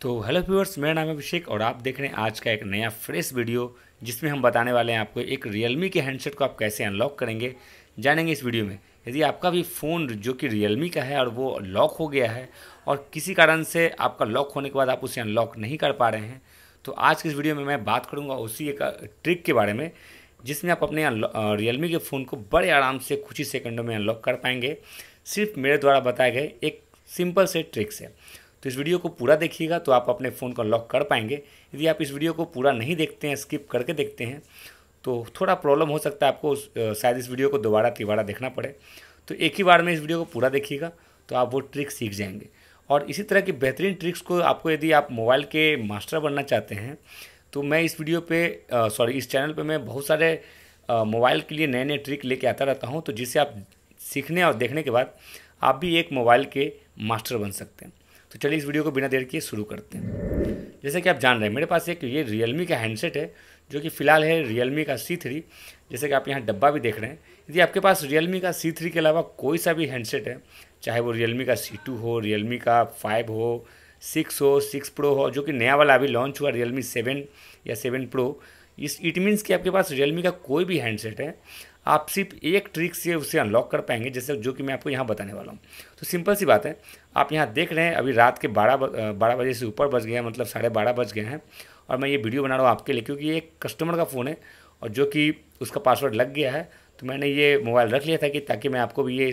तो hello viewers मेरा नाम है अभिषेक और आप देख रहे हैं आज का एक नया फ्रेश वीडियो जिसमें हम बताने वाले हैं आपको एक रियलमी के हैंडसेट को आप कैसे अनलॉक करेंगे जानेंगे इस वीडियो में यदि आपका भी फ़ोन जो कि रियलमी का है और वो लॉक हो गया है और किसी कारण से आपका लॉक होने के बाद आप उसे अनलॉक नहीं कर पा रहे हैं तो आज के इस वीडियो में मैं बात करूँगा उसी एक ट्रिक के बारे में जिसमें आप अपने रियलमी के फ़ोन को बड़े आराम से कुछ ही सेकेंडों में अनलॉक कर पाएंगे सिर्फ मेरे द्वारा बताए गए एक सिंपल से ट्रिक से तो इस वीडियो को पूरा देखिएगा तो आप अपने फ़ोन को लॉक कर पाएंगे यदि आप इस वीडियो को पूरा नहीं देखते हैं स्किप करके देखते हैं तो थोड़ा प्रॉब्लम हो सकता है आपको शायद इस वीडियो को दोबारा तिबारा देखना पड़े तो एक ही बार में इस वीडियो को पूरा देखिएगा तो आप वो ट्रिक सीख जाएंगे और इसी तरह की बेहतरीन ट्रिक्स को आपको यदि आप मोबाइल के मास्टर बनना चाहते हैं तो मैं इस वीडियो पे सॉरी इस चैनल पे मैं बहुत सारे मोबाइल के लिए नए नए ट्रिक लेके आता रहता हूँ तो जिससे आप सीखने और देखने के बाद आप भी एक मोबाइल के मास्टर बन सकते हैं तो चलिए इस वीडियो को बिना देर किए शुरू करते हैं जैसे कि आप जान रहे हैं मेरे पास एक ये रियलमी का हैंडसेट है जो कि फ़िलहाल है रियलमी का सी थ्री जैसे कि आप यहाँ डब्बा भी देख रहे हैं यदि आपके पास रियलमी का सी थ्री के अलावा कोई सा भी हैंडसेट है चाहे वो रियलमी का सी टू हो रियलमी का फाइव हो सिक्स हो सिक्स प्रो हो जो कि नया वाला अभी लॉन्च हुआ रियलमी सेवन या सेवन प्रो इस इट मीन्स कि आपके पास रियलमी का कोई भी हैंडसेट है आप सिर्फ एक ट्रिक से उसे अनलॉक कर पाएंगे जैसे जो कि मैं आपको यहाँ बताने वाला हूँ तो सिंपल सी बात है आप यहाँ देख रहे हैं अभी रात के बारह बारह बजे से ऊपर बज गया मतलब साढ़े बारह बज गए हैं और मैं ये वीडियो बना रहा हूँ आपके लिए क्योंकि ये एक कस्टमर का फ़ोन है और जो कि उसका पासवर्ड लग गया है तो मैंने ये मोबाइल रख लिया था कि ताकि मैं आपको भी ये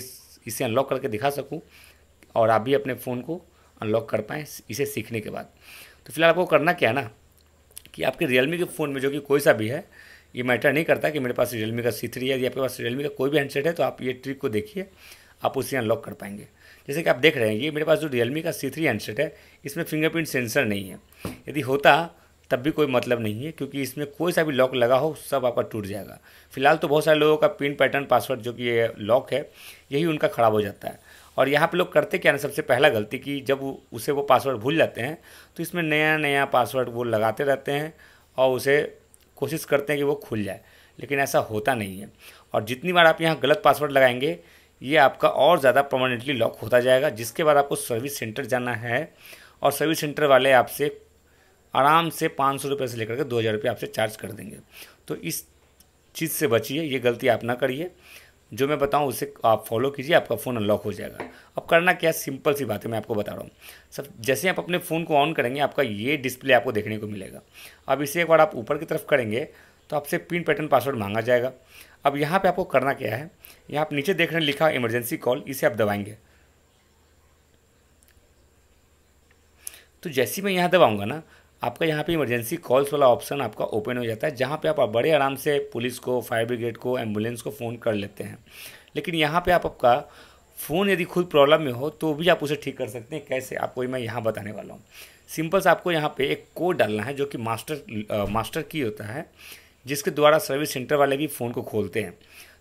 इसे अनलॉक करके दिखा सकूँ और आप भी अपने फ़ोन को अनलॉक कर पाएँ इसे सीखने के बाद तो फिलहाल आपको करना क्या है ना कि आपके रियलमी के फ़ोन में जो कि कोई सा भी है ये मैटर नहीं करता कि मेरे पास रियलमी का सी थ्री है या आपके पास रियलमी का कोई भी हैंडसेट है तो आप ये ट्रिक को देखिए आप उसे अनलॉक कर पाएंगे जैसे कि आप देख रहे हैं ये मेरे पास जो रियलमी का सी थ्री हैंडसेट है इसमें फिंगरप्रिंट सेंसर नहीं है यदि होता तब भी कोई मतलब नहीं है क्योंकि इसमें कोई सा भी लॉक लगा हो सब आपका टूट जाएगा फिलहाल तो बहुत सारे लोगों का पिन पैटर्न पासवर्ड जो कि ये लॉक है यही उनका ख़राब हो जाता है और यहाँ पे लोग करते क्या ना सबसे पहला गलती कि जब उसे वो पासवर्ड भूल जाते हैं तो इसमें नया नया पासवर्ड वो लगाते रहते हैं और उसे कोशिश करते हैं कि वो खुल जाए लेकिन ऐसा होता नहीं है और जितनी बार आप यहाँ गलत पासवर्ड लगाएंगे ये आपका और ज़्यादा परमानेंटली लॉक होता जाएगा जिसके बाद आपको सर्विस सेंटर जाना है और सर्विस सेंटर वाले आपसे आराम से पाँच सौ रुपये से लेकर के दो हज़ार रुपये आपसे चार्ज कर देंगे तो इस चीज़ से बचिए ये गलती आप ना करिए जो मैं बताऊँ उसे आप फॉलो कीजिए आपका फ़ोन अनलॉक हो जाएगा अब करना क्या सिंपल सी बात है मैं आपको बता रहा हूँ सब जैसे आप अपने फ़ोन को ऑन करेंगे आपका ये डिस्प्ले आपको देखने को मिलेगा अब इसे एक बार आप ऊपर की तरफ करेंगे तो आपसे पिन पैटर्न पासवर्ड मांगा जाएगा अब यहाँ पर आपको करना क्या है यहाँ आप नीचे देख रहे हैं लिखा इमरजेंसी कॉल इसे आप दबाएंगे तो जैसे मैं यहाँ दबाऊंगा ना आपका यहाँ पे इमरजेंसी कॉल्स वाला ऑप्शन आपका ओपन हो जाता है जहाँ पे आप बड़े आराम से पुलिस को फायर ब्रिगेड को एम्बुलेंस को फ़ोन कर लेते हैं लेकिन यहाँ पे आप आपका फ़ोन यदि खुद प्रॉब्लम में हो तो भी आप उसे ठीक कर सकते हैं कैसे आपको मैं यहाँ बताने वाला हूँ सिंपल से आपको यहाँ पर एक कोड डालना है जो कि मास्टर आ, मास्टर की होता है जिसके द्वारा सर्विस सेंटर वाले भी फ़ोन को खोलते हैं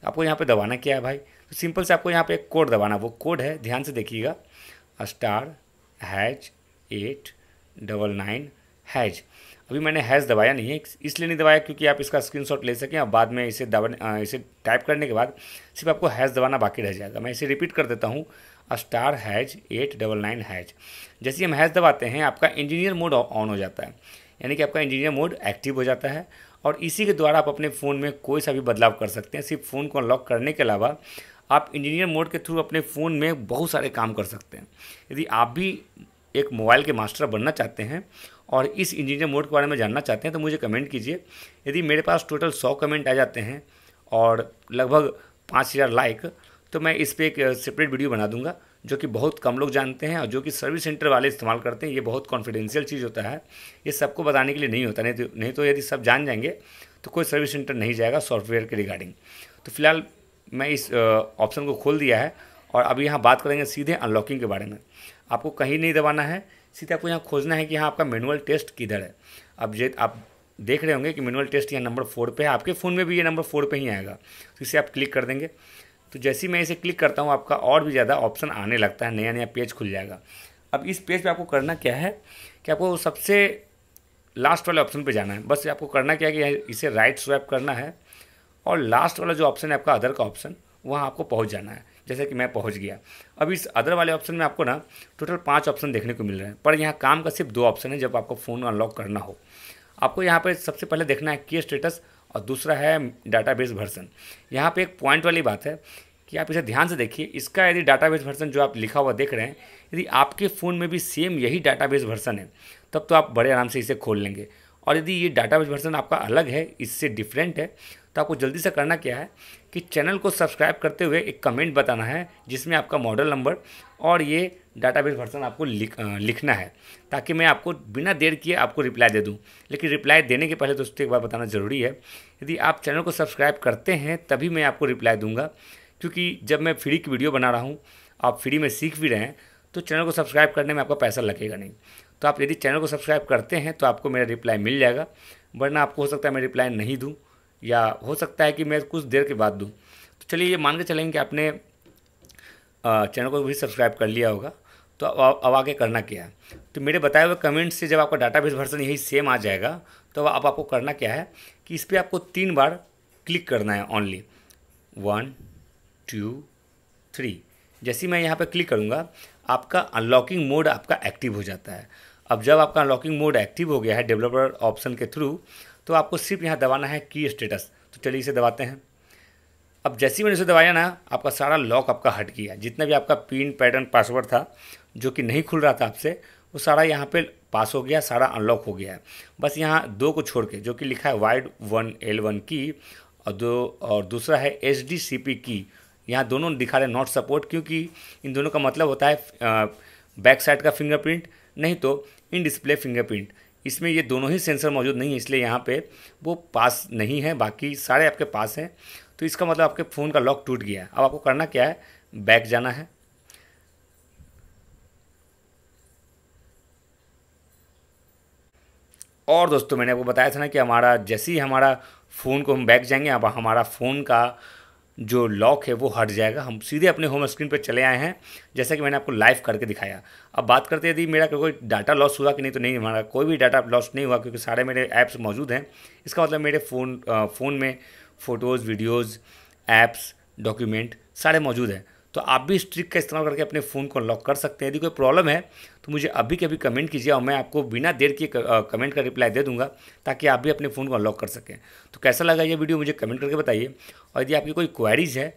आपको यहाँ पे दबाना क्या है भाई तो सिंपल से आपको यहाँ पे एक कोड दबाना वो कोड है ध्यान से देखिएगा star hash eight double nine hash अभी मैंने हैज़ दबाया नहीं है इसलिए नहीं दबाया क्योंकि आप इसका स्क्रीनशॉट ले सकें और बाद में इसे दबाने इसे टाइप करने के बाद सिर्फ आपको हैज़ दबाना बाकी रह जाएगा मैं इसे रिपीट कर देता हूँ star hash eight double nine hash जैसे हम हैज़ दबाते हैं आपका इंजीनियर मोड ऑन हो जाता है यानी कि आपका इंजीनियर मोड एक्टिव हो जाता है और इसी के द्वारा आप अपने फ़ोन में कोई सा भी बदलाव कर सकते हैं सिर्फ फ़ोन को अनलॉक करने के अलावा आप इंजीनियर मोड के थ्रू अपने फ़ोन में बहुत सारे काम कर सकते हैं यदि आप भी एक मोबाइल के मास्टर बनना चाहते हैं और इस इंजीनियर मोड के बारे में जानना चाहते हैं तो मुझे कमेंट कीजिए यदि मेरे पास टोटल सौ कमेंट आ जाते हैं और लगभग पाँच हज़ार लाइक तो मैं इस पर एक सेपरेट वीडियो बना दूंगा जो कि बहुत कम लोग जानते हैं और जो कि सर्विस सेंटर वाले इस्तेमाल करते हैं ये बहुत कॉन्फिडेंशियल चीज़ होता है ये सबको बताने के लिए नहीं होता नहीं तो नहीं तो यदि सब जान जाएंगे तो कोई सर्विस सेंटर नहीं जाएगा सॉफ्टवेयर के रिगार्डिंग तो फिलहाल मैं इस ऑप्शन को खोल दिया है और अभी यहाँ बात करेंगे सीधे अनलॉकिंग के बारे में आपको कहीं नहीं दबाना है सीधे आपको यहाँ खोजना है कि यहाँ आपका मैनुअल टेस्ट किधर है अब जे आप देख रहे होंगे कि मैनुअल टेस्ट यहाँ नंबर फोर पे है आपके फ़ोन में भी ये नंबर फोर पे ही आएगा तो इसे आप क्लिक कर देंगे तो जैसे ही मैं इसे क्लिक करता हूँ आपका और भी ज़्यादा ऑप्शन आने लगता है नया नया पेज खुल जाएगा अब इस पेज पे आपको करना क्या है कि आपको सबसे लास्ट वाले ऑप्शन पर जाना है बस आपको करना क्या है कि इसे राइट स्वैप करना है और लास्ट वाला जो ऑप्शन है आपका अदर का ऑप्शन वहाँ आपको पहुँच जाना है जैसे कि मैं पहुँच गया अब इस अदर वाले ऑप्शन में आपको ना टोटल पाँच ऑप्शन देखने को मिल रहे हैं पर यहाँ काम का सिर्फ दो ऑप्शन है जब आपको फ़ोन अनलॉक करना हो आपको यहाँ पर सबसे पहले देखना है कि स्टेटस और दूसरा है डाटा बेस वर्सन यहाँ पर एक पॉइंट वाली बात है कि आप इसे ध्यान से देखिए इसका यदि डाटाबेस वर्सन जो आप लिखा हुआ देख रहे हैं यदि आपके फ़ोन में भी सेम यही डाटा बेस वर्सन है तब तो आप बड़े आराम से इसे खोल लेंगे और यदि ये डाटाबेस वर्सन आपका अलग है इससे डिफरेंट है तो आपको जल्दी से करना क्या है कि चैनल को सब्सक्राइब करते हुए एक कमेंट बताना है जिसमें आपका मॉडल नंबर और ये डाटाबेस वर्सन आपको लिख, लिखना है ताकि मैं आपको बिना देर किए आपको रिप्लाई दे दूं लेकिन रिप्लाई देने के पहले दोस्तों एक बार बताना ज़रूरी है यदि आप चैनल को सब्सक्राइब करते हैं तभी मैं आपको रिप्लाई दूंगा क्योंकि जब मैं फ्री की वीडियो बना रहा हूँ आप फ्री में सीख भी रहे हैं तो चैनल को सब्सक्राइब करने में आपका पैसा लगेगा नहीं तो आप यदि चैनल को सब्सक्राइब करते हैं तो आपको मेरा रिप्लाई मिल जाएगा वरना आपको हो सकता है मैं रिप्लाई नहीं दूँ या हो सकता है कि मैं कुछ देर के बाद दूँ तो चलिए ये मान के चलेंगे कि आपने चैनल को भी सब्सक्राइब कर लिया होगा तो अब अब आगे करना क्या है तो मेरे बताए हुए कमेंट्स से जब आपका डाटा बेस वर्सन यही सेम आ जाएगा तो अब आपको करना क्या है कि इस पर आपको तीन बार क्लिक करना है ऑनली वन टू थ्री जैसे मैं यहाँ पर क्लिक करूँगा आपका अनलॉकिंग मोड आपका एक्टिव हो जाता है अब जब आपका अनलॉकिंग मोड एक्टिव हो गया है डेवलपर ऑप्शन के थ्रू तो आपको सिर्फ यहाँ दबाना है की स्टेटस तो चलिए इसे दबाते हैं अब जैसे ही मैंने इसे दबाया ना आपका सारा लॉक आपका हट गया जितना भी आपका पिन पैटर्न पासवर्ड था जो कि नहीं खुल रहा था आपसे वो सारा यहाँ पे पास हो गया सारा अनलॉक हो गया है बस यहाँ दो को छोड़ के जो कि लिखा है वाइड वन एल वन की और दो और दूसरा है एच डी सी पी की यहाँ दोनों दिखा रहे नॉट सपोर्ट क्योंकि इन दोनों का मतलब होता है बैक साइड का फिंगरप्रिंट नहीं तो इन डिस्प्ले फिंगरप्रिंट इसमें ये दोनों ही सेंसर मौजूद नहीं है इसलिए यहाँ पे वो पास नहीं है बाकी सारे आपके पास हैं तो इसका मतलब आपके फ़ोन का लॉक टूट गया है अब आपको करना क्या है बैक जाना है और दोस्तों मैंने आपको बताया था ना कि हमारा जैसे ही हमारा फ़ोन को हम बैक जाएंगे अब हमारा फ़ोन का जो लॉक है वो हट जाएगा हम सीधे अपने होम स्क्रीन पर चले आए हैं जैसा कि मैंने आपको लाइव करके दिखाया अब बात करते यदि मेरा कोई डाटा लॉस हुआ कि नहीं तो नहीं हमारा कोई भी डाटा लॉस नहीं हुआ क्योंकि सारे मेरे ऐप्स मौजूद हैं इसका मतलब मेरे फ़ोन फ़ोन में फ़ोटोज़ वीडियोज़ ऐप्स डॉक्यूमेंट सारे मौजूद हैं तो आप भी इस ट्रिक का इस्तेमाल करके अपने फ़ोन को अनलॉक कर सकते हैं यदि कोई प्रॉब्लम है तो मुझे अभी के अभी कमेंट कीजिए और मैं आपको बिना देर के कमेंट का रिप्लाई दे दूंगा ताकि आप भी अपने फ़ोन को अनलॉक कर सकें तो कैसा लगा ये वीडियो मुझे कमेंट करके बताइए और यदि आपकी कोई क्वारीज़ है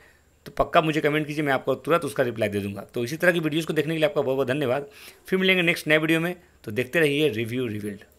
तो पक्का मुझे कमेंट कीजिए मैं आपको तुरंत उसका रिप्लाई दे दूँगा तो इसी तरह की वीडियोज़ को देखने के लिए आपका बहुत बहुत धन्यवाद फिर मिलेंगे नेक्स्ट नए वीडियो में तो देखते रहिए रिव्यू रिविल्ड